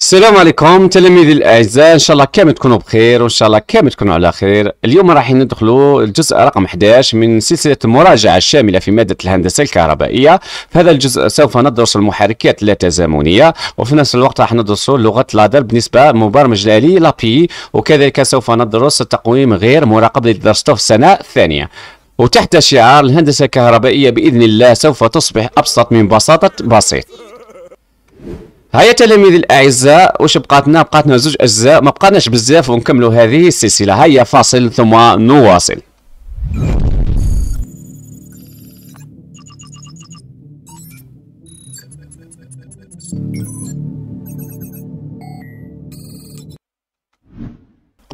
السلام عليكم تلاميذي الاعزاء ان شاء الله كامل تكونوا بخير وان شاء الله كامل تكونوا على خير اليوم راح ندخلوا الجزء رقم 11 من سلسله المراجعه الشامله في ماده الهندسه الكهربائيه في هذا الجزء سوف ندرس المحركات اللاتزامنيه وفي نفس الوقت راح ندرس لغه لادر بالنسبه مبرمج الالي لابي وكذلك سوف ندرس التقويم غير مراقب اللي درسته في السنه الثانيه وتحت شعار الهندسه الكهربائيه باذن الله سوف تصبح ابسط من بساطه بسيط هيا تلاميذي الاعزاء واش بقاتنا بقاتنا زوج اجزاء ما بقاناش بزاف ونكملوا هذه السلسله هيا فاصل ثم نواصل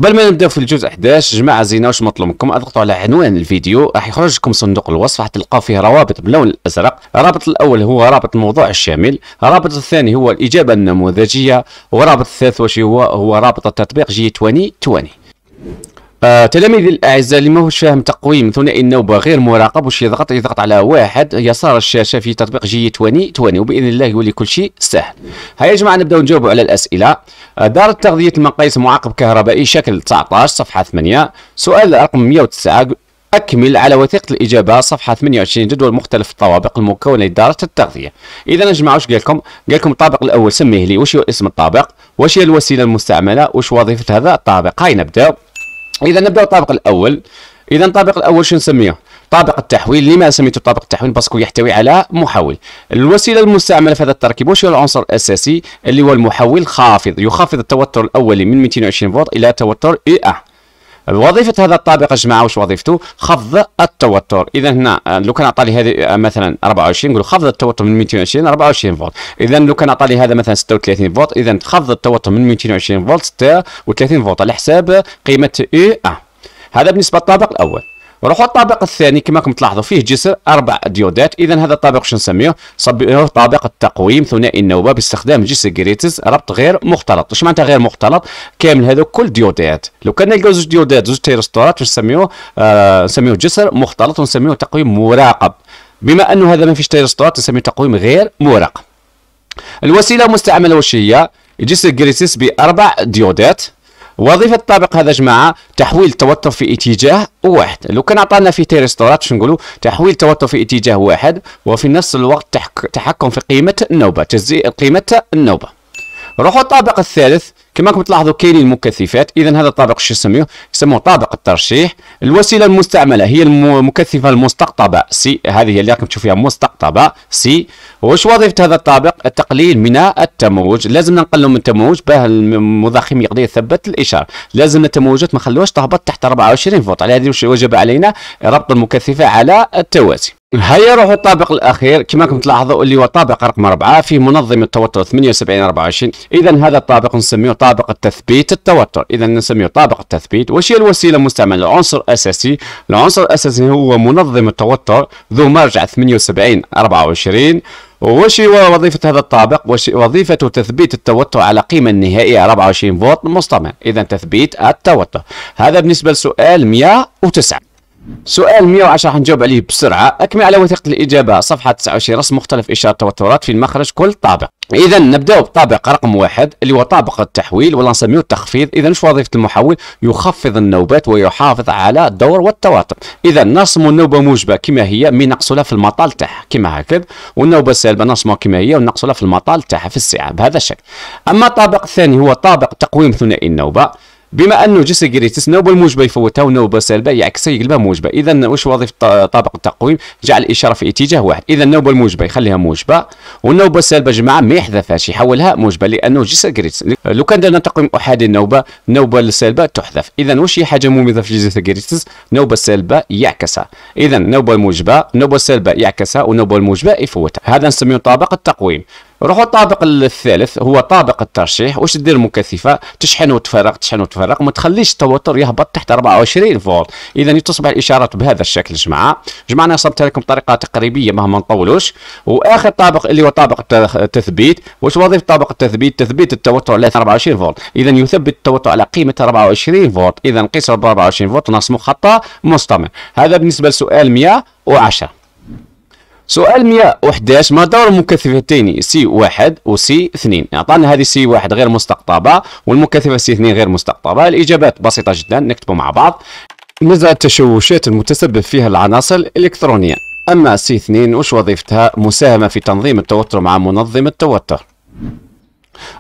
قبل ما نبداو في الجزء 11 جماعه زينه واش مطلوب منكم اضغطوا على عنوان الفيديو راح يخرج لكم صندوق الوصف راح تلقاو فيه روابط باللون الازرق الرابط الاول هو رابط الموضوع الشامل الرابط الثاني هو الاجابه النموذجيه ورابط الثالث واش هو هو رابط التطبيق جي 2020 آه، تلاميذ تلاميذي الاعزاء اللي ماهوش فاهم تقويم ثنائي النوبه غير مراقب واش يضغط يضغط على واحد يسار الشاشه في تطبيق جي 20 20 وباذن الله يولي كل شيء سهل هيا يا جماعه نبداو نجاوبوا على الاسئله آه، دار التغذيه المقاييس معقب كهربائي شكل 19 صفحه 8 سؤال رقم 109 أكمل على وثيقة الإجابة صفحة 28 جدول مختلف الطوابق المكونة لدارة التغذية. إذا يا جماعة واش قال لكم؟ قال لكم الطابق الأول سميه لي واش هو اسم الطابق؟ واش هي الوسيلة المستعملة؟ واش وظيفة هذا الطابق؟ هاي نبداو. اذا نبداو الطابق الاول اذا الطابق الاول شنو نسميه طابق التحويل لما سميته طابق التحويل باسكو يحتوي على محول الوسيله المستعمله في هذا التركيب وش هو العنصر الاساسي اللي هو المحول خافض يخفض التوتر الاولي من 220 فولت الى توتر اي 1 وظيفة هذا الطابق يا جماعة واش وظيفته؟ خفض التوتر، إذا هنا آه، لو كان أعطاني هذه آه، مثلا 24 نقول خفض التوتر من 220 24 فولت، إذا لو كان أعطاني هذا مثلا 36 فولت، إذا خفض التوتر من 220 فولت 36 فولت على حساب قيمة إي أ. هذا بالنسبة للطابق الأول. نروحوا الطابق الثاني كما راكم تلاحظوا فيه جسر اربع ديودات اذا هذا الطابق واش نسميه نسميه طابق التقويم ثنائي النوبه باستخدام جسر جريتز ربط غير مختلط واش معناتها غير مختلط كامل هذوك كل ديودات لو كان نلقاو زوج ديودات زوج تيرستورات واش نسميوه آه نسميوه جسر مختلط ونسميوه تقويم مراقب بما انه هذا ما فيش تيرستورات نسميه تقويم غير مراقب الوسيله المستعمله واش هي جسر جريتس باربع ديودات وظيفه الطابق هذا جماعه تحويل التوتر في اتجاه واحد لو كان عطانا في تيرسترات شنو نقولوا تحويل التوتر في اتجاه واحد وفي نفس الوقت تحك... تحكم في قيمه النوبه تجزئ قيمه النوبه روحوا الطابق الثالث كما راكم تلاحظوا كاينين المكثفات اذا هذا الطابق شو يسميه يسموه طابق الترشيح الوسيله المستعمله هي المكثفه المستقطبه سي هذه اللي راكم تشوفوها مستقطبه سي واش وظيفه هذا الطابق التقليل من التموج لازم نقللوا من التموج باه المضخم يقدر يثبت الاشاره لازم التموجات ما نخلوهاش تهبط تحت 24 فولت على هذه وجب علينا ربط المكثفه على التوازي هيا روحوا الطابق الاخير كما راكم تلاحظوا اللي هو طابق رقم 4 في منظم التوتر 78 24 اذا هذا الطابق نسميه طابق التثبيت التوتر اذا نسميه طابق التثبيت واش هي الوسيله المستعمله العنصر الاساسي العنصر الاساسي هو منظم التوتر ذو مرجع 78 24 وش هو وظيفة هذا الطابق؟ وش وظيفة تثبيت التوتر على قيمة نهائية 24 فولت مستمر، إذا تثبيت التوتر. هذا بالنسبة لسؤال 109. سؤال 110 حنجاوب عليه بسرعه اكمل على وثيقه الاجابه صفحه 29 رسم مختلف اشاره توترات في المخرج كل طابق اذا نبداو بطابق رقم واحد اللي هو طابق التحويل ولا نسميه التخفيض اذا شو وظيفه المحول يخفض النوبات ويحافظ على الدور والتواتر اذا نرسم النوبه موجبه كما هي من نقصلها في المطال تاعها كما هكذا والنوبه السالبه نرسمها كما هي ونقصلها في المطال تاعها في السعه بهذا الشكل اما الطابق الثاني هو طابق تقويم ثنائي النوبه بما انه جسر جريتس نوبه الموجبه يفوتها ونوبه سالبه يعكسها يقلبها موجبه اذا واش وظيفه طابق التقويم جعل الاشاره في اتجاه واحد اذا النوبه الموجبه يخليها موجبه والنوبه السالبه جماعه ما يحذفهاش يحولها موجبه لانه جسر جريتس لو كان درنا تقويم احادي النوبه النوبه السالبه تحذف اذا واش هي حاجه مميزه في جسر جريتس النوبه السالبه يعكسها اذا النوبه الموجبه النوبه السالبه يعكسها والنوبه الموجبه يفوتها هذا نسميه طابق التقويم روحوا الطابق الثالث هو طابق الترشيح واش دير المكثفه تشحن وتفرق تشحن وتفرق ما تخليش التوتر يهبط تحت 24 فولت اذا تصبح الاشارات بهذا الشكل جماعه جماعه صبت لكم طريقه تقريبيه مهما نطولوش واخر طابق اللي هو طابق التثبيت واش وظيفه طابق التثبيت تثبيت التوتر على 24 فولت اذا يثبت التوتر على قيمه 24 فولت اذا قيس ب 24 فولت نرسموا خط مستمر هذا بالنسبه لسؤال 110 سؤال 111 ما دور المكثفتين سي و وسي 2 اعطانا هذه سي 1 غير مستقطبه والمكثفه سي 2 غير مستقطبه الاجابات بسيطه جدا نكتبوا مع بعض نزع التشوشات المتسبب فيها العناصر الالكترونيه اما سي 2 وش وظيفتها مساهمه في تنظيم التوتر مع منظم التوتر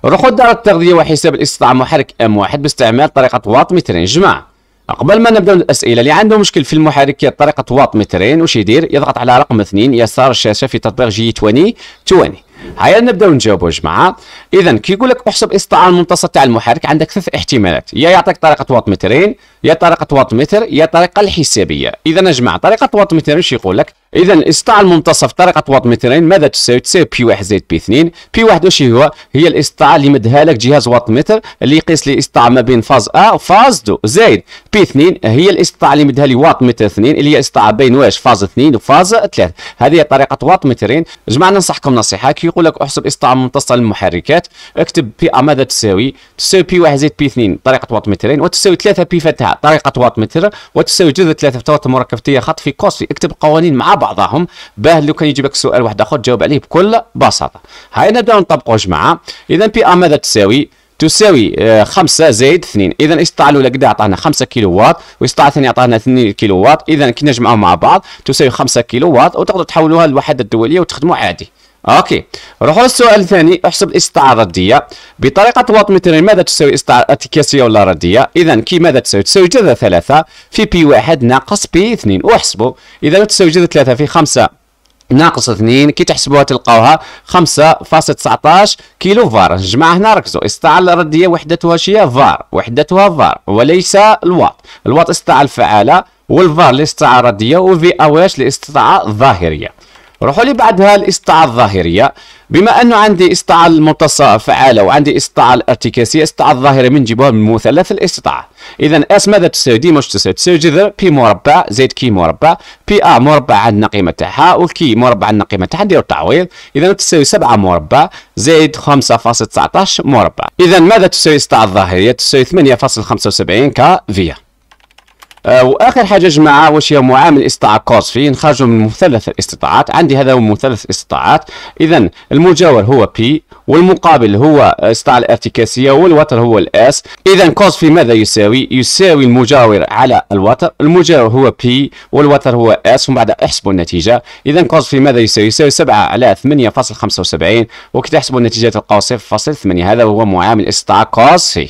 رخوة دار التغذية وحساب الاستطاعة محرك M1 باستعمال طريقة واط مترين جماعة قبل ما نبداو الاسئله اللي عنده مشكل في المحركات طريقه واط مترين واش يدير يضغط على رقم اثنين يسار الشاشه في تطبيق جي 20 20 هيا نبداو نجاوبوا يا جماعه اذا كي يقول لك احسب استطاعه المنتصف تاع المحرك عندك ثلاث احتمالات يا يعطيك طريقه واط مترين يا طريقه واط متر يا طريقه الحسابيه اذا يا جماعه طريقه واط مترين واش يقول لك إذا الإسطاع المنتصف طريقة وضع مترين ماذا تساوي؟ تساوي بي واحد زائد بي اثنين، بي واحد واش هو؟ هي الإسطاع اللي مدها لك جهاز واط متر اللي يقيس لي إسطاع ما بين فاز أ وفاز دو زائد بي اثنين هي الإسطاع اللي مدها لي واط متر اثنين اللي هي إسطاع بين واش فاز اثنين وفاز 3 هذه هي طريقة واط مترين، جماعة ننصحكم نصيحة كي يقول لك احسب إسطاع منتصف للمحركات اكتب بي أ ماذا تساوي؟ تساوي بي واحد زائد بي اثنين طريقة واط مترين وتساوي ثلاثة بي فتحة طريقة واط متر وتساوي جذر ثلاثة في توت مركب خط في كوس اكتب قوانين مع بعضهم باه لو كان يجيبك سؤال واحد اخر تجاوب عليه بكل بساطه هاي نبداو نطبقوه جماعه اذا بي ا ماذا تساوي تساوي 5 آه، زائد 2 اذا الاستطاعة الاولى قد عطانا 5 كيلو واط واستطاع الثاني عطانا 2 كيلو وات اذا كي نجمعهم مع بعض تساوي 5 كيلو وات وتقدر تحولوها للوحدات الدوليه وتخدموا عادي اوكي نروحوا للسؤال الثاني احسب الاستطاعه الرديه بطريقه واط متر ماذا تساوي استطاعه اتكاسيه ولا رديه اذا كي ماذا تساوي تساوي جذر 3 في بي 1 ناقص بي 2 واحسبوا اذا تساوي جذر 3 في 5 ناقص 2 كي تحسبوها تلقاوها 5.19 كيلو فار نجمع هنا ركزوا استطاعة الردية وحدتها شيا فار وحدتها فار وليس الواط الواط استطاعة الفعالة والفار الاستطاعة الردية وفي اواش الاستطاعة الظاهرية روحوا لي بعدها الاستطاعة الظاهرية بما أنه عندي المتصة فعالة وعندي استطاعة الارتكاسية استطاعة الظاهرة من جيبها من مثلث الاستطاعة إذا اس ماذا تساوي ديما مش تساوي تساوي جذر بي مربع زائد كي مربع بي أ مربع عندنا قيمة تاعها والكي مربع عندنا قيمة تاعها نديرو التعويض إذا تساوي 7 مربع زائد 5.19 مربع إذا ماذا تساوي إسطاعة الظاهرية تساوي 8.75 فيا آه، واخر حاجه جماعه واش هي معامل استعاقات فيه نخرجوا من مثلث الاستطاعات عندي هذا هو مثلث الاستطاعات اذا المجاور هو بي والمقابل هو استطاعه الارتكاسيه والوتر هو الاس اذا كوز في ماذا يساوي يساوي المجاور على الوتر المجاور هو بي والوتر هو اس ومن بعد احسبوا النتيجه اذا كوز في ماذا يساوي يساوي 7 على 8.75 وكي تحسبوا النتيجه تلقاو 0.8 هذا هو معامل استطاعه كوز في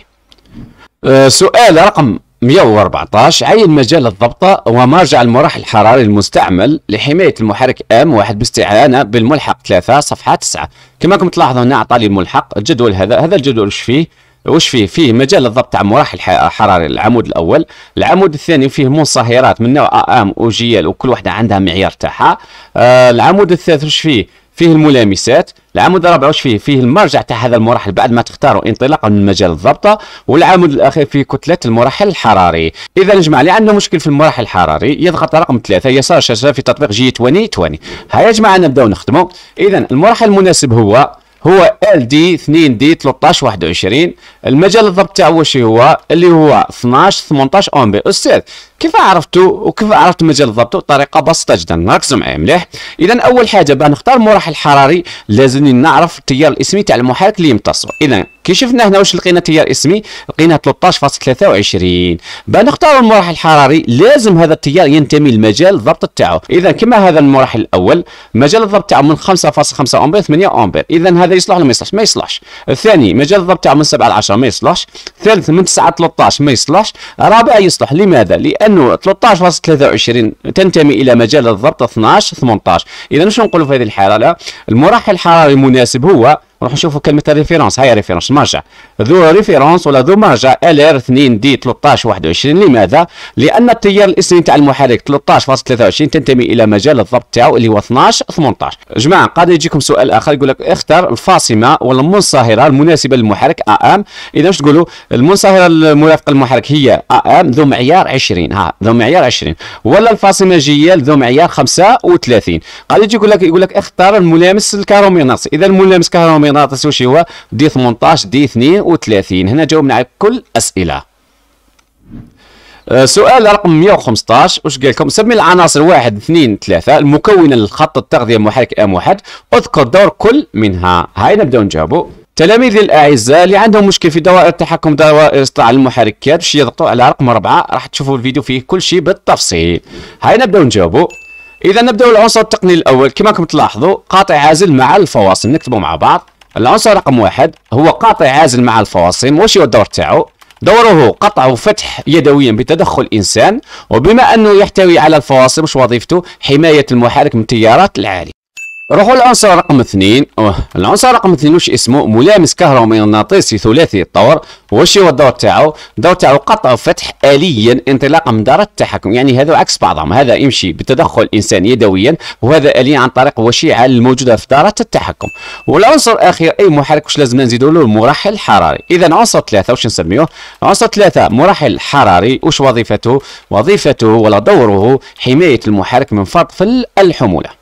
أه سؤال رقم 114 عين مجال الضبطة ومرجع المراح الحراري المستعمل لحماية المحرك M1 باستعانة بالملحق 3 صفحة 9 كما كنت تلاحظوا هنا أعطى لي الملحق الجدول هذا هذا الجدول وش فيه وش فيه فيه مجال الضبط تاع مراحل الحراري العمود الاول العمود الثاني فيه منصهرات من نوع ام وجيال وكل واحده عندها معيار تاعها آه العمود الثالث وش فيه فيه الملامسات العمود الرابع واش فيه فيه المرجع تاع هذا المرحل بعد ما تختاروا انطلاقا من مجال الضبطه والعمود الاخير فيه كتله المرحل الحراري اذا نجمع لي عندنا مشكل في المرحل الحراري يضغط رقم ثلاثة يسار شاشه في تطبيق جي 2020 هيا يا جماعه نبداو نخدموا اذا المرحل المناسب هو هو ال دي 2 دي 13 21 المجال الضبط تاعو واش هو اللي هو 12 18 اومبي استاذ كيف عرفتو وكيف عرفت مجال الضبط بطريقه بسيطه جدا ركزوا معايا مليح اذا اول حاجه باه نختار المراحل الحراري لازم نعرف التيار الاسمي تاع المحرك اللي يمتصه اذا كي شفنا هنا واش لقينا التيار اسمي لقينا 13.23 بنختار المراحل الحراري لازم هذا التيار ينتمي لمجال الضبط تاعو اذا كما هذا المراحل الاول مجال الضبط تاعو من 5.5 امبير 8 امبير اذا هذا يصلح ولا ما يصلحش ما يصلحش الثاني مجال الضبط تاعو من 7 ل 10 ما يصلحش الثالث من 9 ل 13 ما يصلحش الرابع يصلح لماذا لانه 13.23 تنتمي الى مجال الضبط 12 18 اذا شنو نقولوا في هذه الحاله المراحل الحراري المناسب هو نروح نشوفوا كلمه ريفيرونس هاي ريفيرونس مرجع ذو ريفيرونس ولا ذو مرجع ال ار 2 دي 13 21 لماذا؟ لان التيار الاسمي تاع المحرك 13.23 تنتمي الى مجال الضبط تاعو اللي هو 12 18 جماعه قاعد يجيكم سؤال اخر يقول لك اختر الفاصمه ولا المنصهره المناسبه للمحرك ام اذا واش تقولوا المنصهره المرافقه للمحرك هي ام ذو معيار 20 ها ذو معيار 20 ولا الفاصمه جيال ذو معيار 35 قاعد يجي يقول لك يقول لك اختر الملامس الكهرومغناطيسي اذا الملامس الكهرومغناطيسي مغناطيسي واش هو دي 18 دي 32 هنا جاوبنا على كل اسئله أه، سؤال رقم 115 واش قال لكم سمي العناصر واحد اثنين ثلاثة المكونة للخط التغذية محرك ام واحد اذكر دور كل منها هاي نبداو نجاوبوا تلاميذي الاعزاء اللي عندهم مشكل في دوائر التحكم دوائر استطاع المحركات باش يضغطوا على رقم أربعة راح تشوفوا الفيديو فيه كل شيء بالتفصيل هاي نبداو نجاوبوا اذا نبداو العنصر التقني الاول كما راكم تلاحظوا قاطع عازل مع الفواصل نكتبوا مع بعض العنصر رقم واحد هو قاطع عازل مع الفواصم واش هو الدور تاعو دوره قطع وفتح يدويا بتدخل انسان وبما انه يحتوي على الفواصم وش وظيفته حمايه المحرك من التيارات العاليه روحوا للعنصر رقم اثنين أوه. العنصر رقم اثنين واش اسمه ملامس كهرومغناطيسي ثلاثي الطور واش هو الدور تاعو الدور تاعو قطع وفتح اليا انطلاقا من دارة التحكم يعني هذا عكس بعضهم هذا يمشي بتدخل انسان يدويا وهذا اليا عن طريق وشيعه الموجوده في دارة التحكم والعنصر الاخير اي محرك واش لازم نزيدوا له المرحل حراري اذا عنصر ثلاثه واش نسميوه عنصر ثلاثه مرحل حراري واش وظيفته وظيفته ولا دوره حمايه المحرك من فرط في الحموله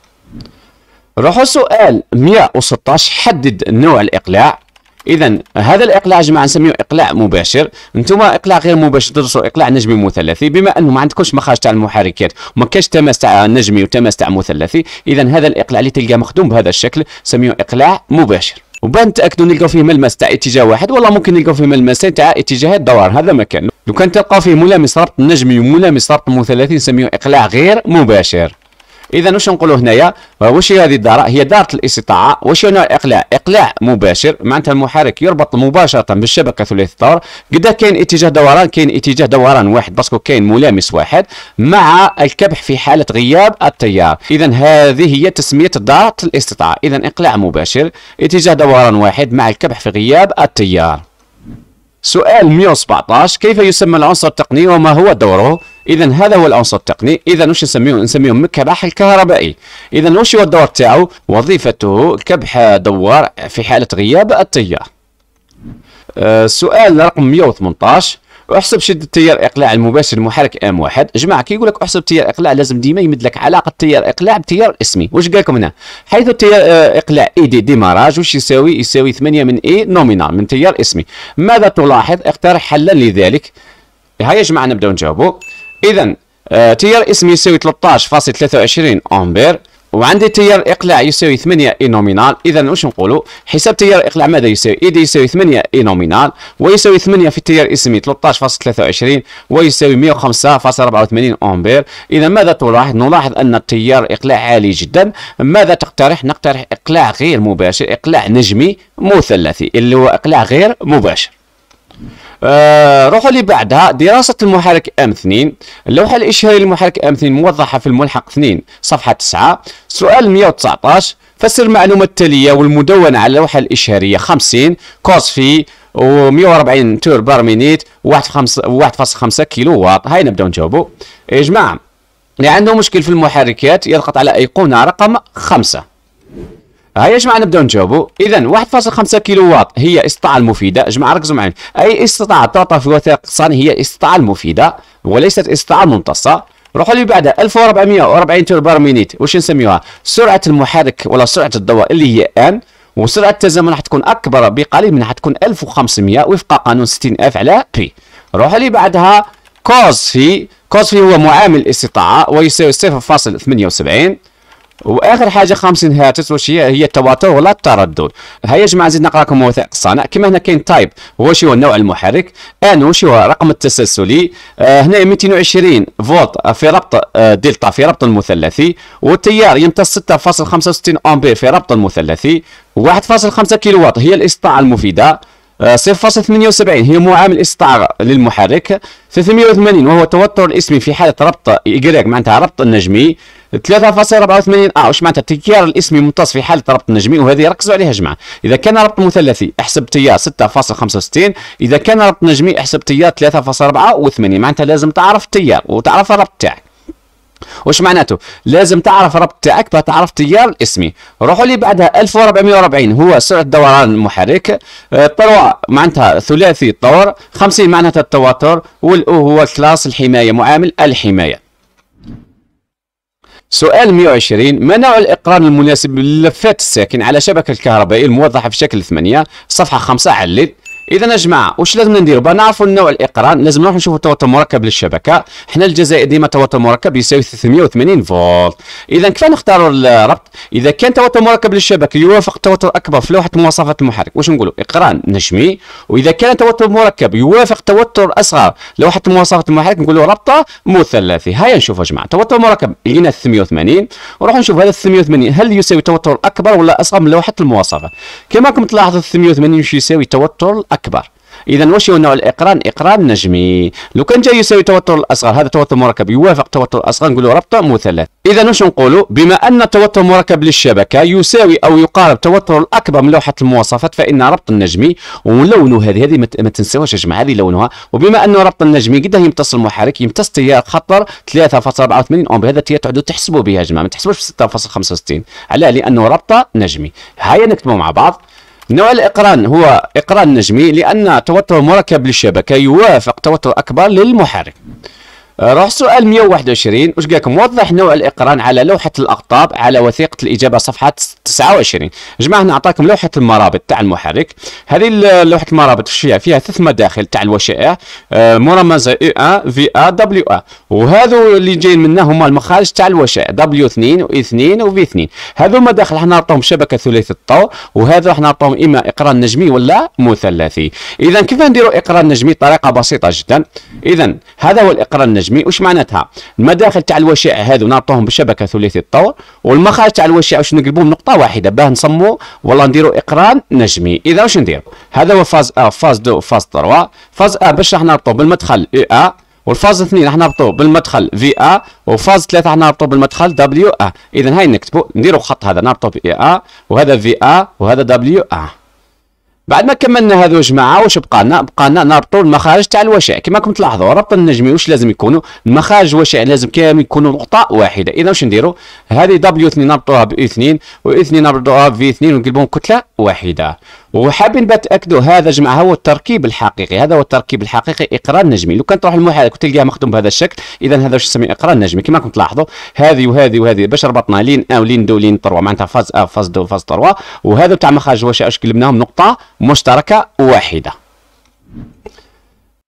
روحوا سؤال 116 حدد نوع الاقلاع اذا هذا الاقلاع جماعه نسميه اقلاع مباشر انتم اقلاع غير مباشر تدرسوا اقلاع نجمي مثلثي بما انه ما عندكمش مخارج تاع المحركات وما كاش تماس تاع نجمي وتماس تاع مثلثي اذا هذا الاقلاع اللي تلقاه مخدوم بهذا الشكل نسميه اقلاع مباشر وبان تاكدوا نلقاو فيه ملمس تاع اتجاه واحد والله ممكن نلقاو فيه ملمسين تاع اتجاهات الدوار هذا مكان لو كان تلقاو فيه ملامس ربط نجمي وملامس ربط مثلثي نسميه اقلاع غير مباشر اذا واش نقولوا هنايا واش هي هذه الداره هي داره الاستطاعه واش نوع الاقلاع اقلاع مباشر معناتها المحرك يربط مباشره بالشبكه ثلاثي الطور قد كاين اتجاه دوران كاين اتجاه دوران واحد باسكو كاين ملامس واحد مع الكبح في حاله غياب التيار اذا هذه هي تسميه داره الاستطاعه اذا اقلاع مباشر اتجاه دوران واحد مع الكبح في غياب التيار سؤال 117 كيف يسمى العنصر التقني وما هو دوره؟ إذا هذا هو العنصر التقني، إذا وش نسميه؟ نسميه مكبح الكهربائي، إذا وش هو الدور تاعو؟ وظيفته كبح دوار في حالة غياب التيار. أه سؤال رقم 118 احسب شده تيار اقلاع المباشر المحرك ام واحد جماعه كي يقول لك احسب تيار اقلاع لازم ديما يمد لك علاقه تيار اقلاع بتيار اسمي واش قال لكم هنا حيث التيار آه، اقلاع اي دي ديماراج واش يساوي يساوي 8 من اي نومينال من تيار اسمي ماذا تلاحظ اقترح حلا لذلك هيا يا جماعه نبداو نجاوبوا اذا آه، تيار اسمي يساوي 13.23 امبير وعندي تيار اقلاع يساوي 8 اي نومينال اذا واش نقولوا حساب تيار اقلاع ماذا يساوي اي دي يساوي 8 اي نومينال ويساوي 8 في التيار اسمي 13.23 ويساوي 105.84 امبير اذا ماذا تلاحظ نلاحظ ان التيار اقلاع عالي جدا ماذا تقترح نقترح اقلاع غير مباشر اقلاع نجمي مثلثي اللي هو اقلاع غير مباشر آه، روحوا اللي بعدها دراسة المحرك ام 2 اللوحة الإشهارية للمحرك ام 2 موضحة في الملحق 2 صفحة 9 سؤال 119 فسر المعلومة التالية والمدونة على اللوحة الإشهارية 50 كوز في و 140 تور بار مينيت 1.5 كيلو واط هاي نبداو نجاوبوا يا جماعة اللي عنده مشكل في المحركات يضغط على أيقونة رقم 5 هيا جماعه نبداو نجاوبوا اذا 1.5 كيلو واط هي استطاعه المفيده جماعه ركزوا معايا اي استطاعه تعطى في وثائق اقتصادي هي استطاعه المفيده وليست استطاعه الممتصه روحوا لي بعدها 1440 تربار مينيت واش نسميوها سرعه المحرك ولا سرعه الضوء اللي هي ان وسرعه التزامن راح تكون اكبر بقليل من راح تكون 1500 وفق قانون 60000 على بي روحوا لي بعدها كوز في كوز في هو معامل الاستطاعه ويساوي 0.78 واخر حاجه 50 هاتف واش هي هي التواتر ولا التردد هيا جماعه نزيد نقراكم وثائق الصانع كما هنا كاين تايب واش هو النوع المحرك ان واش هو الرقم التسلسلي آه هنا 220 فولت آه، في ربط آه دلتا في ربط المثلثي والتيار يمتص 6.65 امبير في ربط المثلثي 1.5 كيلو واط هي الاستطاعه المفيده 0.78 آه، هي معامل استعارة للمحرك 380 وهو التوتر الاسمي في حالة ربط إيكغيك معناتها ربط النجمي 3.84 اه واش معناتها التيار الاسمي ممتص في حاله ربط نجمي وهذه ركزوا عليها جماعه اذا كان ربط مثلثي احسب تيار 6.65 اذا كان ربط نجمي احسب تيار 3.84 معناتها لازم تعرف التيار وتعرف الربط تاعك واش معناته لازم تعرف ربط تاعك باش تعرف التيار الاسمي روحوا لي بعدها 1440 هو سرعه دوران المحرك آه، الطروة معناتها ثلاثي الطور 50 معناتها التوتر والاو هو كلاس الحمايه معامل الحمايه سؤال 120 ما نوع الإقرار المناسب للفات الساكن على شبكة الكهربائية الموضحة في شكل 8 صفحة 5 علل اذا يا جماعه واش لازم نديروا باش نعرفوا النوع الاقران لازم نروح نشوفوا التوتر المركب للشبكه حنا الجزائر ديما توتر مركب يساوي 380 فولت اذا كيف نختاروا الربط اذا كان توتر مركب للشبكه يوافق التوتر اكبر في لوحه مواصفات المحرك واش نقولوا اقران نجمي واذا كان توتر مركب يوافق توتر اصغر لوحه مواصفات المحرك نقولوا ربطه مثلثي هيا نشوفوا يا جماعه توتر مركب لقينا 380 ونروح نشوف هذا 380 هل يساوي توتر اكبر ولا اصغر من لوحه المواصفات كما راكم تلاحظوا 380 واش يساوي توتر الاكبر اذا واش هو نوع الاقران اقران نجمي لو كان جاي يساوي توتر الاصغر هذا توتر مركب يوافق توتر الاصغر نقولوا ربطه مثلث اذا واش نقولوا بما ان التوتر المركب للشبكه يساوي او يقارب توتر الاكبر من لوحه المواصفات فان ربط النجمي ولونه هذه هذه ما تنساوش يا جماعه هذه لونها وبما انه ربط النجمي قد يمتص المحرك يمتص تيار خطر 3.84 امبير هذا التيار تعدوا تحسبوا به يا جماعه ما تحسبوش 6.65 علاه لانه ربط نجمي هيا نكتبوا مع بعض نوع الإقران هو إقران نجمي لأن توتر مركب للشبكة يوافق توتر أكبر للمحرك آه، روح سؤال 121 واش قالكم وضح نوع الاقران على لوحه الاقطاب على وثيقه الاجابه صفحه 29 جماعه هنا عطاكم لوحه المرابط تاع المحرك هذه لوحه المرابط فيها فيها ثلاث مداخل تاع الوشائع آه، مرمزه اي 1 في ا دبليو ا وهذو اللي جايين منا هما المخارج تاع الوشائع دبليو 2 واي 2 وفي 2 هذو مداخل احنا نعطوهم شبكه ثلاثي الطول وهذا احنا نعطوهم اما اقران نجمي ولا مثلثي اذا كيف نديروا اقران نجمي بطريقه بسيطه جدا اذا هذا هو الاقران النجمي النجمي واش معناتها المداخل تاع الوشائع هذو نعطوهم بشبكه ثلاثي الطور والمخارج تاع الوشائع واش نقلبوهم نقطه واحده باه نصمو والله نديروا اقران نجمي اذا واش ندير هذا هو فاز ا آه، فاز 2 فاز 3 فاز ا آه، باش راح نربطوا بالمدخل اي ا والفاز 2 راح نربطوا بالمدخل في ا وفاز 3 راح نربطوا بالمدخل دبليو ا اذا هاي نكتبوا نديروا خط هذا نربطوا بي ا وهذا في ا وهذا دبليو ا بعد ما كملنا هذو جماعه واش بقى لنا بقى لنا نربطوا المخارج تاع الوشع كما راكم تلاحظوا ربط النجمي واش لازم يكونوا المخارج الوشع لازم كامل يكونوا نقطه واحده اذا واش نديروا هذه دبليو 2 نربطوها ب 2 و 2 نربطوها في 2 ونقلبوهم كتله واحده وحابين تاكدوا هذا جماعه هو التركيب الحقيقي هذا هو التركيب الحقيقي اقران نجمي لو كان تروح للمحاضره كنت تلقاه مخدوم بهذا الشكل اذا هذا واش يسمى اقران نجمي كما راكم تلاحظوا هذه وهذه وهذه باش ربطنا لين او لين دو لين 3 معناتها فاز ا فاز دو فاز 3 وهذا تاع مخارج الوشع واش قلبناهم نقطه مشتركة واحدة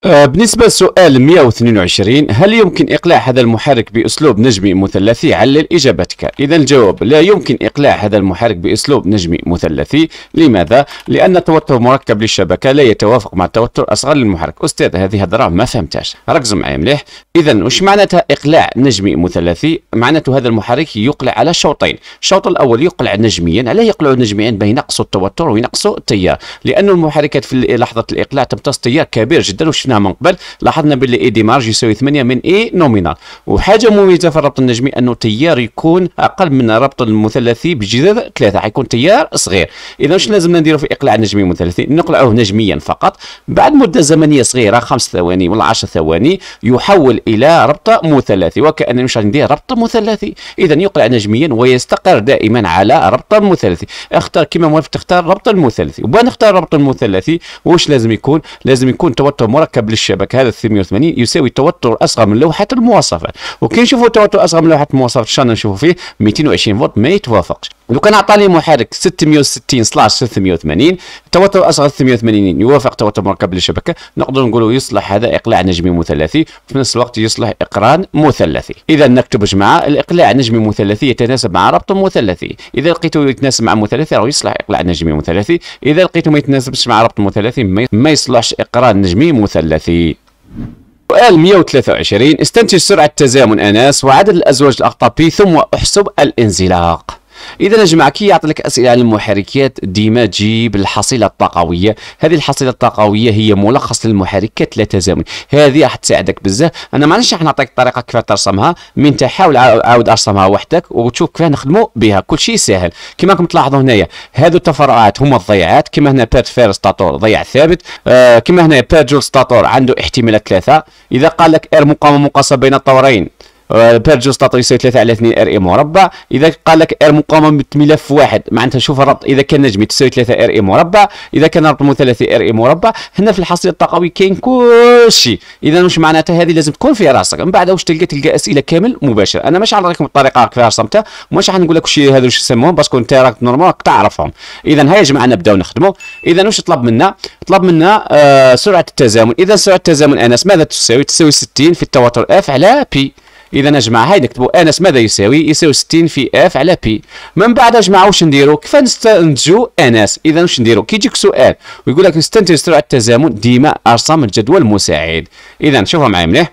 آه، بالنسبة لسؤال 122 هل يمكن إقلاع هذا المحرك بأسلوب نجمي مثلثي؟ علل إجابتك إذا الجواب لا يمكن إقلاع هذا المحرك بأسلوب نجمي مثلثي لماذا؟ لأن التوتر مركب للشبكة لا يتوافق مع التوتر أصغر للمحرك أستاذ هذه هضرة ما فهمتهاش ركزوا معايا مليح إذا وش معناتها إقلاع نجمي مثلثي؟ معناته هذا المحرك يقلع على شوطين الشوط الأول يقلع نجميا لا يقلع نجميا باه ينقصوا التوتر وينقصوا التيار لأن المحركات في لحظة الإقلاع تمتص تيار كبير جدا وشفنا شفناها من قبل لاحظنا باللي اي دي مارج يساوي 8 من اي نومينال وحاجه مميزه في الربط النجمي انه التيار يكون اقل من الربط المثلثي بجذر 3 حيكون تيار صغير اذا واش لازمنا نديرو في اقلاع نجمي مثلثي نقلعوه نجميا فقط بعد مده زمنيه صغيره 5 ثواني ولا 10 ثواني يحول الى ربط مثلثي وكان مش ندير ربط مثلثي اذا يقلع نجميا ويستقر دائما على ربط مثلثي اختار كما موافق تختار ربط المثلثي وبنختار ربط المثلثي واش لازم يكون لازم يكون توتر مركب مركب للشبكه هذا 880 يساوي توتر اصغر من لوحه المواصفات وكي نشوفوا توتر اصغر من لوحه المواصفات شنو نشوفوا فيه 220 فولت ما يتوافقش لو كان اعطاني محرك 660 سلاش 680 توتر اصغر 680 يوافق توتر مركب للشبكه نقدر نقولوا يصلح هذا اقلاع نجمي مثلثي في نفس الوقت يصلح اقران مثلثي اذا نكتب جماعه الاقلاع نجمي مثلثي يتناسب مع ربط مثلثي اذا لقيته يتناسب مع مثلثي راه يصلح اقلاع نجمي مثلثي اذا لقيته ما يتناسبش مع ربط مثلثي ما يصلحش اقران نجمي مثلثي سؤال 123 استنتج سرعة تزامن أناس وعدد الأزواج الأقطابي ثم احسب الانزلاق اذا نجمع جماعه كي يعطي لك اسئله على المحركات ديما تجيب الحصيله الطاقويه هذه الحصيله الطاقويه هي ملخص للمحرك كتله تزامن هذه راح تساعدك بزاف انا معليش راح نعطيك الطريقه كيف ترسمها من تحاول عاود ارسمها وحدك وتشوف كيف نخدموا بها كل شيء ساهل كما راكم تلاحظوا هنايا هذو التفرعات هما الضيعات كما هنا بات فير ستاتور ضيع ثابت آه كما هنا بات جول ستاتور عنده احتمالات ثلاثه اذا قال لك ار مقاومه مقاصه بين الطورين آه، بيرجوس تعطي يساوي 3 على 2 ار اي مربع اذا قال لك ار مقاومه بملف واحد معناتها شوف الربط اذا كان نجمي تساوي 3 ار اي مربع اذا كان ربط مثلثي ار اي مربع هنا في الحصيله الطاقوي كاين كلشي اذا واش معناتها هذه لازم تكون في راسك من بعد واش تلقى تلقى اسئله كامل مباشره انا ماشي نعطيكم الطريقه كيفاش فيها رسمتها وماش نقول لك واش هذو واش يسموهم باسكو انت راك نورمال تعرفهم اذا هيا يا جماعه نبداو نخدموا اذا واش طلب منا طلب منا آه سرعه التزامن اذا سرعه التزامن انس ماذا تساوي تساوي 60 في التوتر اف على بي اذا نجمع هاي نكتبوا انس ماذا يساوي يساوي 60 في اف على بي من بعد اجمع واش نديروا كيف نستنتجوا انس اذا واش نديروا كي يجيك سؤال ويقول لك نستنتج سرعه التزامن ديما ارسم الجدول المساعد اذا شوفوا معايا مليح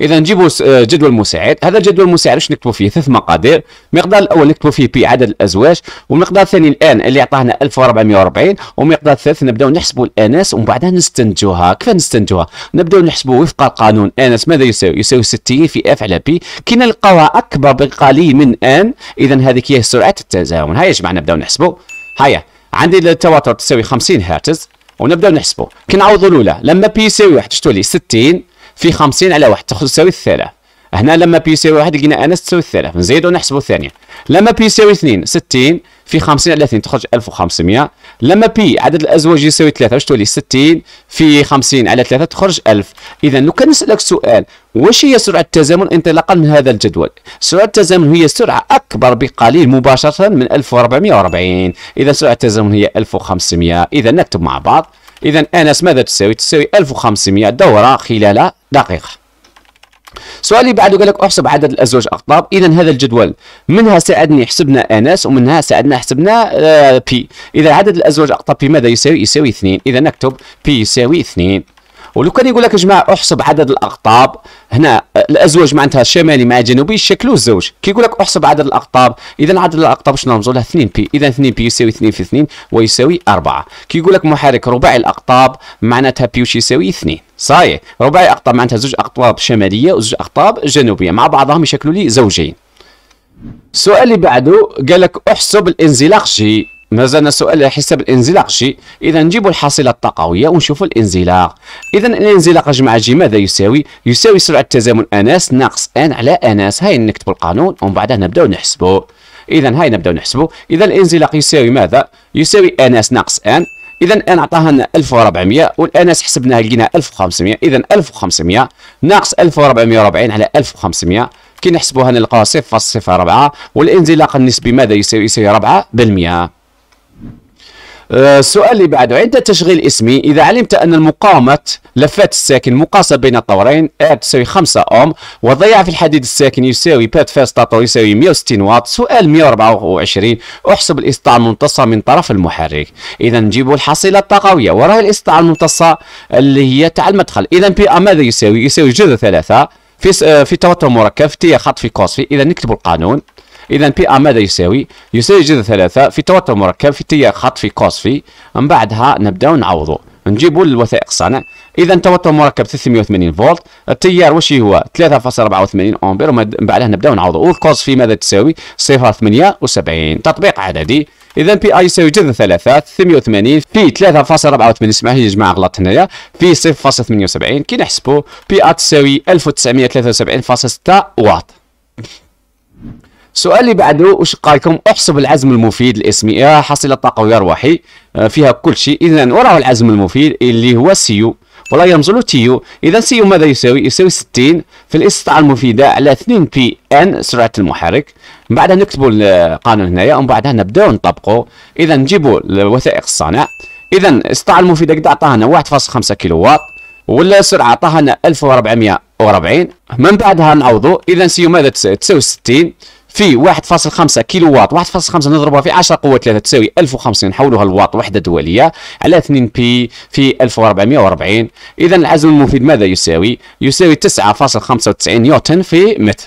اذا نجيبوا آه، جدول مساعد هذا الجدول المساعد واش نكتبوا فيه ثلاث مقادير المقدار الاول نكتبوا فيه بي عدد الازواج والمقدار الثاني الان اللي عطاهنا 1440 والمقدار الثالث نبداو نحسبوا الاناس ومن بعدها نستنتجوها كيف نستنتجوها نبداو نحسبوا وفق القانون انس ماذا يساوي يساوي 60 في اف على بي كي نلقاوها اكبر بقليل من ان اذا هذيك هي سرعه التزامن هيا يا جماعه نبداو نحسبوا هيا عندي التواتر تساوي 50 هرتز ونبداو نحسبوا كي نعوضوا الاولى لما بي يساوي واحد تولي 60 في 50 على 1 تساوي 3 هنا لما بي يساوي 1 لقينا انس تساوي 3 نزيدو نحسبو الثانيه لما بي يساوي 2 60 في 50 على 2 تخرج 1500 لما بي عدد الازواج يساوي 3 واش تولي 60 في 50 على 3 تخرج 1000 اذا لو كان نسالك سؤال واش هي سرعه التزامن انطلاقا من هذا الجدول سرعه التزامن هي سرعه اكبر بقليل مباشره من 1440 اذا سرعه التزامن هي 1500 اذا نكتب مع بعض إذا أنس ماذا تساوي؟ تساوي 1500 دورة خلال دقيقة سؤال اللي بعده قال لك احسب عدد الازواج اقطاب اذا هذا الجدول منها ساعدني حسبنا انس ومنها ساعدنا حسبنا بي آه، اذا عدد الازواج اقطاب بي ماذا يساوي يساوي 2 اذا نكتب بي يساوي 2 ولو كان يقول لك يا جماعه احسب عدد الاقطاب هنا آه، الازواج معناتها شمالي مع جنوبي يشكلوا الزوج كي يقول لك احسب عدد الاقطاب اذا عدد الاقطاب شنو نرمزوا له 2 بي اذا 2 بي يساوي 2 في 2 ويساوي 4 كي يقول لك محرك رباعي الاقطاب معناتها بي وش يساوي 2 صايح رباعي اقطاب معناتها زوج اقطاب شماليه وزوج اقطاب جنوبيه مع بعضهم يشكلوا لي زوجين السؤال اللي بعده قال لك احسب الانزلاق جي مازال السؤال على حساب الانزلاق شيء اذا نجيبوا الحاصله الطاقويه ونشوفوا الانزلاق اذا الانزلاق جمع جي ماذا يساوي يساوي سرعه تزامن اناس ناقص ان على اناس هاي نكتبوا القانون ومن بعدها نبداو نحسبوا اذا هاي نبداو نحسبوا اذا الانزلاق يساوي ماذا يساوي اناس ناقص ان اذا ان عطاها لنا 1400 والاناس حسبناها لقينا 1500 اذا 1500 ناقص 1440 على 1500 كي نحسبوها نلقاها 0.04 والانزلاق النسبي ماذا يساوي يساوي 4% السؤال آه، اللي بعده عند تشغيل اسمي إذا علمت أن المقاومة لفات الساكن مقاسه بين الطورين ار تساوي 5 أوم وضياع في الحديد الساكن يساوي بات فاستاتور يساوي 160 واط سؤال 124 احسب الاستطاعة الممتصة من طرف المحرك إذا نجيبوا الحصيلة الطاقوية وراه الاستطاعة الممتصة اللي هي تاع المدخل إذا بي أ ماذا يساوي؟ يساوي جذر ثلاثة في آه، في توتر مركب في تي خط في كوس في إذا نكتب القانون اذا بي ا ماذا يساوي يساوي جذر ثلاثة في توتر مركب في تيار خط في كوس في من بعدها نبداو نعوضو نجيبوا الوثائق الصانع اذا توتر مركب 380 فولت التيار واش هو 3.84 امبير ومن بعدها نبداو نعوضوا والكوس في ماذا تساوي 0.78 تطبيق عددي اذا بي اي يساوي جذر 3 380 في 3.84 اسمح لي يا جماعه غلطت هنايا في 0.78 كي نحسبوا بي ا تساوي 1973.6 واط السؤال اللي بعده واش قالكم احسب العزم المفيد الاسمي يا حصيله طاقه ويروحي آه، فيها كل شيء اذا وراه العزم المفيد اللي هو سيو ولا يرمز له تيو اذا سيو ماذا يساوي يساوي 60 في الاستطاعه المفيده على 2 بي ان سرعه المحرك من بعدها نكتبوا القانون هنايا ومن بعدها نبداو نطبقوا اذا نجيبوا الوثائق الصانع اذا الاستطاعه المفيده قد عطاهنا 1.5 كيلو واط ولا سرعة عطاها لنا 1440 من بعدها نعوضوا اذا سيو ماذا تساوي 60 في 1.5 كيلو واط 1.5 نضربها في 10 قوة 3 تساوي 1050 نحولوها لواط وحدة دولية على 2 بي في 1440 إذا العزم المفيد ماذا يساوي؟ يساوي 9.95 نيوتن في متر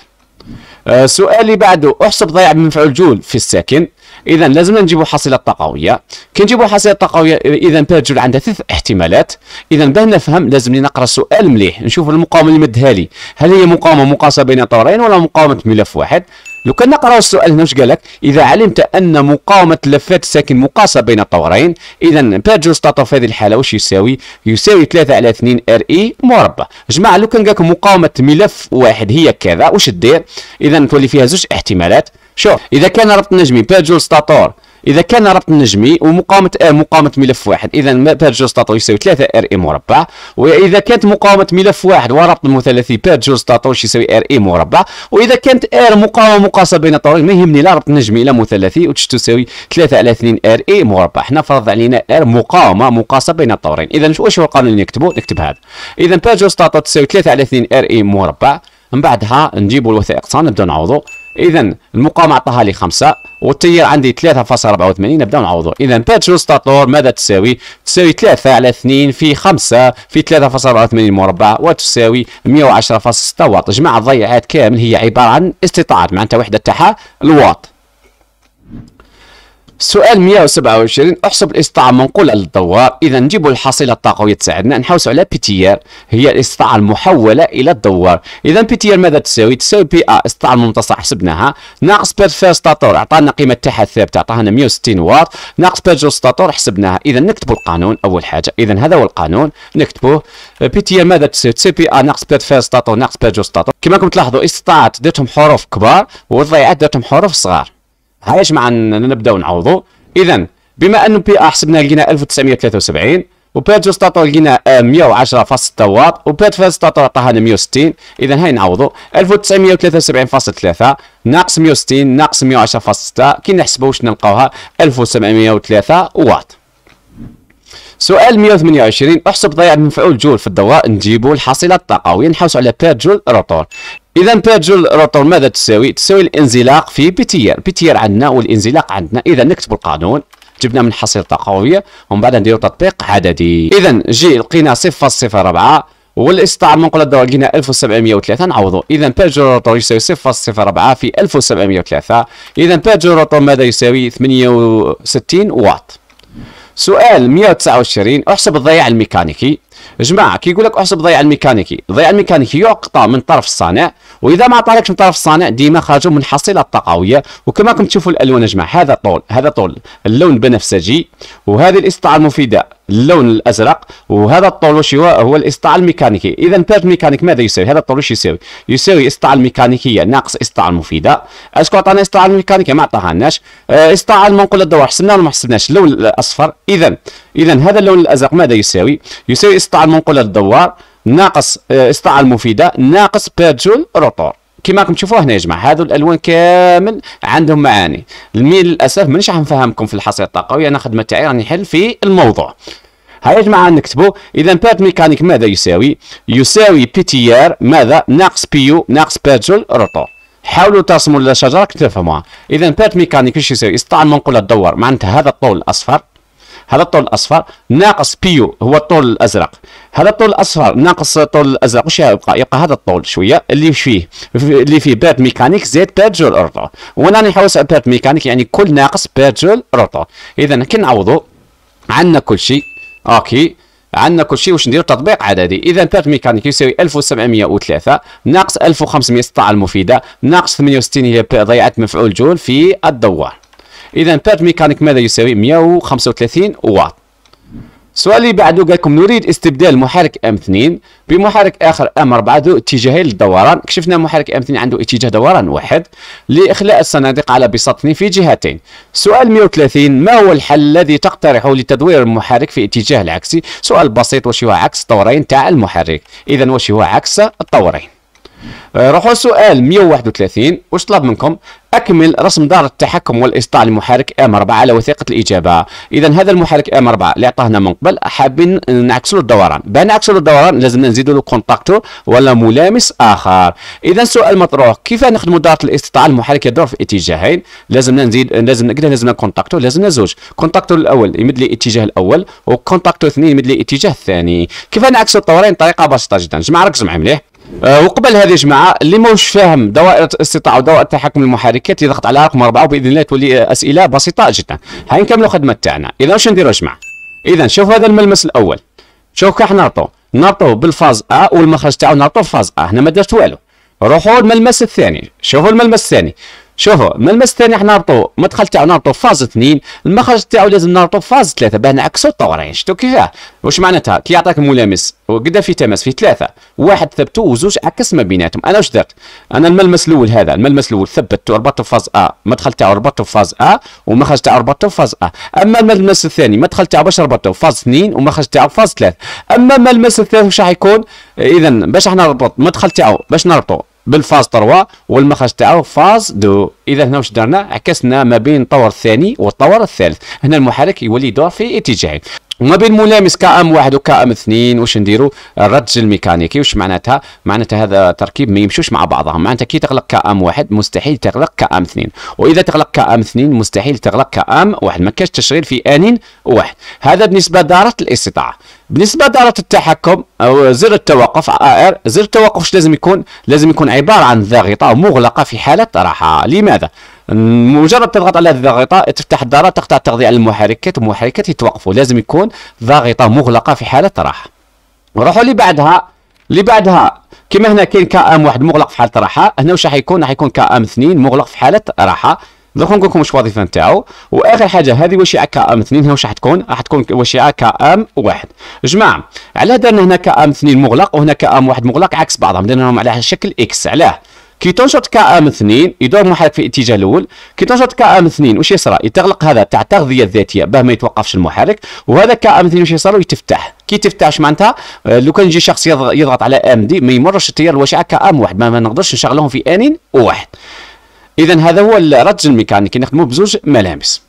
أه سؤالي بعده احسب ضياع بمفعول جول في الساكن اذا لازم نجيبوا حصيله طاقويه كي نجيبوا حصيله طاقويه آه، اذا بير جول عندها ثلاث احتمالات اذا باه نفهم لازم نقرا السؤال مليح نشوف المقاومه اللي مدها لي هل هي مقاومه مقاسه بين طورين ولا مقاومه ملف واحد لو كان نقراو السؤال هنا واش قال لك اذا علمت ان مقاومه اللفات الساكن مقاصه بين الطورين اذا بيرجو ستاتو في هذه الحاله واش يساوي يساوي 3 على 2 ار اي مربع جماعه لو كان قالك مقاومه ملف واحد هي كذا واش دير اذا تولي فيها زوج احتمالات شوف اذا كان ربط نجمي بيرجو ستاتور اذا كان ربط نجمي ومقاومه آه مقاومه ملف واحد اذا بير جوز سطاتو يساوي 3 ار اي مربع واذا كانت مقاومه ملف واحد وربط المثلثي بير جوز سطاتو يساوي ار اي مربع واذا كانت ار مقاومه مقاصه بين الطرفين ما يهمني لا ربط نجمي لا مثلثي وتش تساوي 3 على 2 ار اي مربع حنا فرض علينا ار مقاومه مقاصه بين الطورين اذا واش هو القانون اللي نكتبه نكتب هذا اذا بير جوز سطاتو تساوي 3 على 2 ار اي مربع من بعدها نجيبوا الوثائق تاعنا نبداو نعوضوا اذا المقاومه عطاها لي 5 والتيار عندي 3.84 نبدا نعوضو اذا باتشو ستاتور ماذا تساوي تساوي 3 على 2 في 5 في 3.84 مربع وتساوي 110.6 واط جماعه الضيعات كامل هي عباره عن استطاعات معناتها وحده تاعها الواط السؤال 127 احسب الاستطاعه منقوله للدوار اذا نجيبوا الحصيله الطاقويه تساعدنا نحوسوا على بي تي ار هي الاستطاعه المحوله الى الدوار اذا بي تي ار ماذا تساوي تساوي بي ا آه، استطاعه الممتصه حسبناها ناقص بيرفيرستاتور عطانا قيمه تاعها الثابته اعطانا 160 واط ناقص بيرجوستاتور حسبناها اذا نكتبوا القانون اول حاجه اذا هذا هو القانون نكتبوه بي آه، تي ار ماذا تساوي تساوي بي ا آه، ناقص بيرفيرستاتور ناقص بيرجوستاتور كما راكم تلاحظوا استطاعات درتهم حروف كبار والضيعات درتهم حروف صغار هايش معنا نبدا نعوضوا اذا بما ان بي ا حسبنا لقينا 1973 وبيرجو ستاتا لقينا 110.6 واط وبيرت فاز ستاتا عطاها 160 اذا هاي نعوضوا 3 ناقص 160 ناقص 110 فاصل 6 كي نحسبوا واش نلقاوها 1703 واط سؤال 128 احسب ضياع مفعول جول في الدورة نجيبوا الحصيلة الطاقوية نحوس على بير جول روتور اذا بير جول روتور ماذا تساوي تساوي الانزلاق في بتيار بتيار عندنا والانزلاق عندنا اذا نكتب القانون جبنا من الحصيلة الطاقوية ومن بعد نديروا تطبيق عددي اذا جي لقينا 0.04 والاستعار منقول الدورة لقينا 1703 نعوضوا اذا بير جول روتور يساوي 0.04 في 1703 اذا بير جول روتور ماذا يساوي 68 واط سؤال 129 احسب الضياع الميكانيكي جماعه كي يقول لك احسب الضياع الميكانيكي الضياع الميكانيكي يعقطى من طرف الصانع واذا ما عطالكش من طرف الصانع ديما خرجوا من حصيله الطاقويه وكما راكم تشوفوا الالوان جماعه هذا طول هذا طول اللون بنفسجي وهذه الاستطاعه المفيده اللون الازرق وهذا الطولوش هو الاسطاع الميكانيكي اذا بيرت ميكانيك ماذا يساوي هذا الطولوش يساوي يساوي اسطاع الميكانيكيه يعني ناقص اسطاع المفيده اسكو عطانا اسطاع الميكانيكيه ما عطاهاناش اسطاع آه، المنقوله الدوره حسبنا ولا ما حسبناش اللون الاصفر اذا اذا هذا اللون الازرق ماذا يساوي يساوي اسطاع المنقوله الدوار ناقص آه، اسطاع المفيده ناقص بيرجول روتور كما راكم تشوفوا هنا يا جماعه هذو الالوان كامل عندهم معاني الميل للاسف مانيش راح نفهمكم في الحصيله الطاقويه انا خدمه تاعي راني نحل في الموضوع ها يا جماعه نكتبوا اذا بات ميكانيك ماذا يساوي يساوي بي تي ار ماذا ناقص بي يو ناقص باتجول روتو حاولوا ترسموا الشجره تفهموها اذا بات ميكانيك ايش يساوي استطاع المنقوله تدور معناتها هذا الطول الاصفر هذا الطول الاصفر ناقص بيو هو الطول الازرق هذا الطول الاصفر ناقص الطول الازرق وش يبقى يبقى هذا الطول شويه اللي فيه اللي فيه باب ميكانيك زائد باب جول رطو وانا راني نحوس على باب ميكانيك يعني كل ناقص باب جول رطو اذا كي نعوضوا عندنا كل شيء اوكي عندنا كل شيء واش نديروا تطبيق عددي اذا بيرت ميكانيك يساوي 1703 ناقص 1516 المفيده ناقص 68 هي ضيعه مفعول جول في الدوار اذا بيرت ميكانيك ماذا يساوي 135 واط السؤال اللي بعده قال لكم نريد استبدال محرك ام 2 بمحرك اخر ام 4 ذو اتجاهين للدوران كشفنا محرك ام 2 عنده اتجاه دوران واحد لاخلاء الصناديق على بساطين في جهتين سؤال 130 ما هو الحل الذي تقترحه لتدوير المحرك في اتجاه العكسي سؤال بسيط واش هو عكس الطورين تاع المحرك اذا واش هو عكس الطورين أه، روحوا سؤال 131 واش طلب منكم اكمل رسم دار التحكم والاسطاع لمحرك ام 4 على وثيقه الاجابه اذا هذا المحرك ام 4 اللي عطاهنا من قبل حابين نعكسوا الدوران باه نعكسوا الدوران لازمنا نزيدوا له كونتاكتو ولا ملامس اخر اذا سؤال مطروح كيف نخدموا دار الاستطاع المحرك يدور في اتجاهين لازمنا نزيد لازم كده لازمنا كونتاكتو لازمنا زوج كونتاكتو الاول يمد لي الاتجاه الاول وكونتاكتو اثنين يمد لي الاتجاه الثاني كيف نعكسوا الدوران بطريقه بسيطه جدا جمع ركز معي مليح آه، وقبل هذه يا جماعه اللي ماهوش فاهم دوائر الاستطاعة ودوائر تحكم المحركات يضغط على رقم اربعه وباذن الله تولي اسئله بسيطه جدا هاي هنكملوا الخدمه تاعنا اذا واش نديروا يا جماعه اذا شوفوا هذا الملمس الاول شوف كيف نربطوا نربطوا بالفاز ا والمخرج تاعو نربطوا بفاز ا هنا ما درت والو روحوا الملمس الثاني شوفوا الملمس الثاني شوفوا الملمس الثاني راح نربطوا المدخل تاعو نربطوا فاز 2 المخرج تاعو لازم نربطوا فاز 3 باه نعكسوا الطورين شفتوا كيفاه واش معناتها كي يعطيك ملامس وقدا في تماس في ثلاثه واحد ثبتو وزوج عكس ما بيناتهم انا واش درت انا الملمس الاول هذا الملمس الاول ثبتته ربطته فاز ا المدخل تاعو ربطته فاز ا والمخرج تاعو ربطته فاز ا اما الملمس الثاني المدخل تاعو باش ربطته فاز 2 والمخرج تاعو فاز 3 اما الملمس الثالث واش راح يكون اذا باش احنا نربط المدخل تاعو باش نربطو بالفاز 3 والمخرج تاعو فاز دو اذا هنا واش درنا عكسنا ما بين الطور الثاني والطور الثالث هنا المحرك يولي يدور في اتجاهين وما بين ملامس كام واحد وكام اثنين واش نديروا الرج الميكانيكي واش معناتها معناتها هذا تركيب ما يمشوش مع بعضهم معناتها كي تغلق كام واحد مستحيل تغلق كام اثنين واذا تغلق كام اثنين مستحيل تغلق كام واحد ما كاش تشغيل في ان واحد هذا بالنسبه لدارة الاستطاعه بالنسبه لدائره التحكم او زر التوقف ار آه، آه، زر التوقف اش لازم يكون لازم يكون عباره عن ضاغطه مغلقه في حاله راحه لماذا مجرد تضغط على الضاغطه تفتح الدائره تقطع التغذيه على المحركات والمحركات يتوقفوا لازم يكون ضاغطه مغلقه في حاله راحه نروحوا اللي بعدها اللي بعدها كما هنا كاين كام واحد مغلق في حاله راحه هنا واش راح يكون راح يكون كام اثنين مغلق في حاله راحه دوك نقول لكم واش الوظيفه نتاعو واخر حاجه هذه وشيعه كام اثنين هي واش راح تكون راح تكون وشيعه كام واحد جماعه على درنا هنا كام اثنين مغلق وهنا كام واحد مغلق عكس بعضهم درناهم على شكل اكس علاه كي تنشط كام اثنين يدور محرك في الاتجاه الاول كي تنشط كام اثنين واش يصرى يتغلق هذا تاع التغذيه الذاتيه باه ما يتوقفش المحرك وهذا كام اثنين واش يصرى يتفتح كي تفتحش معناتها آه، لو كان يجي شخص يضغط على ام دي ما يمرش التيار الوشعه كام واحد ما, ما نقدرش نشغلهم في ان واحد اذا هذا هو الرتج الميكانيكي نخدموا بزوج ملامس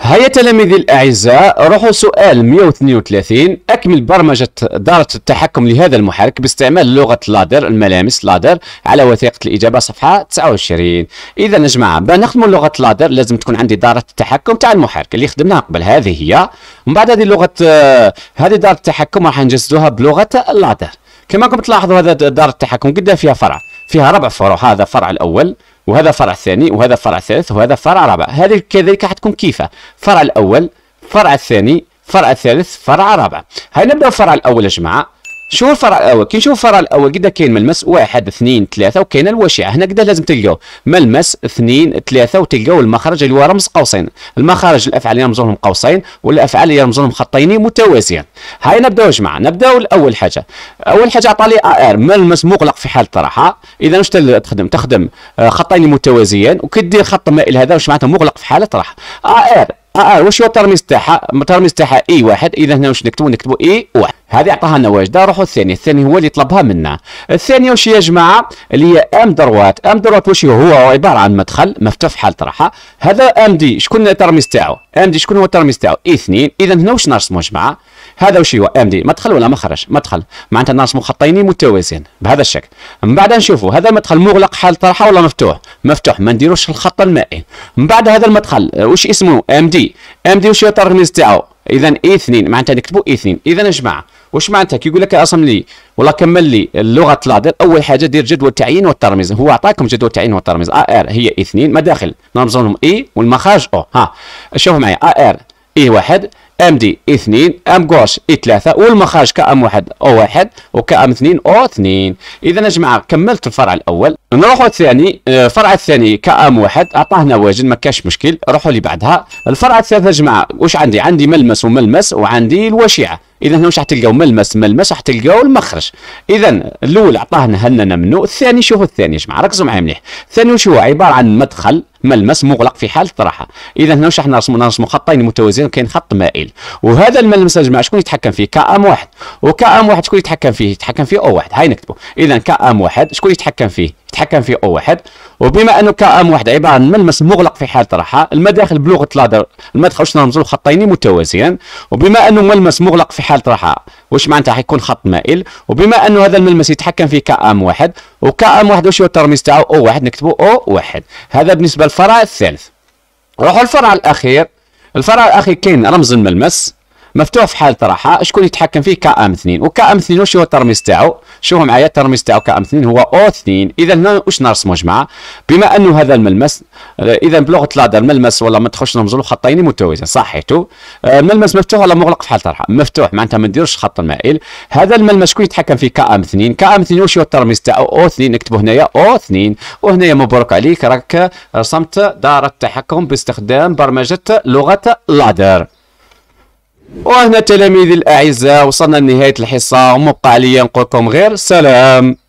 هيا تلاميذي الاعزاء روحوا سؤال 132 اكمل برمجه داره التحكم لهذا المحرك باستعمال لغه لادر الملامس لادر على وثيقه الاجابه صفحه 29 اذا يا جماعه باه نخدموا لغه لادر لازم تكون عندي داره التحكم تاع المحرك اللي خدمناها قبل هذه هي من بعد هذه لغه آه، هذه داره التحكم راح نجسدوها بلغه لادر كما راكم تلاحظوا هذا داره التحكم قد فيها فرع فيها ربع فروع هذا فرع الاول وهذا فرع ثاني وهذا فرع ثالث وهذا فرع رابع هذه كذلك حتكون كيفه فرع الاول فرع الثاني فرع الثالث فرع رابع هاي نبدا الفرع الاول يا جماعه شو الفرع الاول كي نشوف الفرع الاول كدا كاين ملمس واحد اثنين ثلاثه وكاين الوشيعه هنا كدا لازم تلقاو ملمس اثنين ثلاثه وتلقاو المخرج اللي هو رمز قوسين المخارج الافعال اللي يرمزون لهم قوسين والافعال اللي يرمزون لهم خطين متوازيين هاي نبداو جماعه نبداو لاول حاجه اول حاجه عطالي لي ار ملمس مغلق في حاله طرحه اذا واش تخدم تخدم آه، خطين متوازيين وكدير خط مائل هذا واش معناتها مغلق في حاله طرح ار اه, آه، واش هو الترميز تاعها الترميز تاعها اي واحد اذا هنا واش نكتبوا نكتبوا اي واحد هذه عطاها لنا واجده نروحوا الثاني الثاني هو اللي طلبها منا الثانيه واش يا جماعه اللي هي ام دروات ام دروات واش هو عباره عن مدخل مفتوح حال طرحه هذا ام دي شكون الترميز تاعو ام دي شكون هو الترميز تاعو اي اثنين اذا هنا واش نرسموا يا جماعه هذا وش هو ام دي مدخل ولا مخرج مدخل معناتها الناس خطين متوازيين بهذا الشكل من بعد نشوفوا هذا المدخل مغلق حال طرحه ولا مفتوح مفتوح ما نديروش الخط المائي من بعد هذا المدخل وش اسمه ام دي ام دي وش هو الترميز تاعو اذا اي 2 معناتها نكتبوا اي 2 اذا يا جماعه واش معناتها كي يقول لك اصلا لي والله كمل لي اللغه العدل اول حاجه دير جدول التعيين والترميز هو عطاكم جدول التعيين والترميز ا ار هي اثنين مداخل نرمزوا لهم اي والمخارج او ها شوفوا معايا ا ار اي واحد ام دي اثنين ام جوش اي ثلاثة والمخرج كام واحد او واحد وكام اثنين او اثنين اذا يا جماعة كملت الفرع الاول نروحو الثاني الفرع الثاني كام واحد اعطاهنا واجد ما كاش مشكل روحوا لي بعدها الفرع الثالث يا جماعة واش عندي عندي ملمس وملمس وعندي الوشيعة اذا هنا واش حتلقاو ما المس ما المس حتلقاو المخرج اذا الاول عطاه هننا منو الثاني شوفوا الثاني يا جماعه ركزوا معايا مليح الثاني واش هو عباره عن مدخل ملمس مغلق في حاله طرحه اذا هنا واش راح نرسموا نرسموا خطين متوازيين كاين خط مائل وهذا الملمس يا جماعه شكون يتحكم فيه كام واحد وكام واحد شكون يتحكم فيه يتحكم فيه او واحد هاي نكتبوا اذا كام واحد شكون يتحكم فيه يتحكم فيه او واحد وبما انه ام واحد عباره عن ملمس مغلق في حاله راحه المداخل بلغه لادر المدخل واش نرمزوا خطين متوازيان وبما انه ملمس مغلق في حاله راحه واش معناتها حيكون خط مائل وبما انه هذا الملمس يتحكم في ام واحد ام واحد واش هو الترميز تاعو او واحد نكتبوا او واحد هذا بالنسبه للفرع الثالث نروحو للفرع الاخير الفرع الاخير كاين رمز الملمس مفتوح في حال طرحها شكون يتحكم فيه كام 2 ام 2 واش هو الترميز تاعو شوفوا معايا الترميز تاعو ام 2 هو او 2 اذا هنا واش نرسموا جماعه بما انه هذا الملمس آه، اذا بلغه لادر ملمس ولا ما تخش نرمزوا له خطين متوازيين صحيتو آه، الملمس مفتوح ولا مغلق في حال طرحه مفتوح معناتها ما نديروش خط مائل هذا الملمس شكون يتحكم فيه ام 2 ام 2 واش هو الترميز تاعو او 2 نكتبوا هنايا او 2 وهنايا مبروك عليك راك رسمت دار التحكم باستخدام برمجه لغه لادر وهنا تلاميذي الاعزاء وصلنا لنهايه الحصه ومبقى عليا نقولكم غير سلام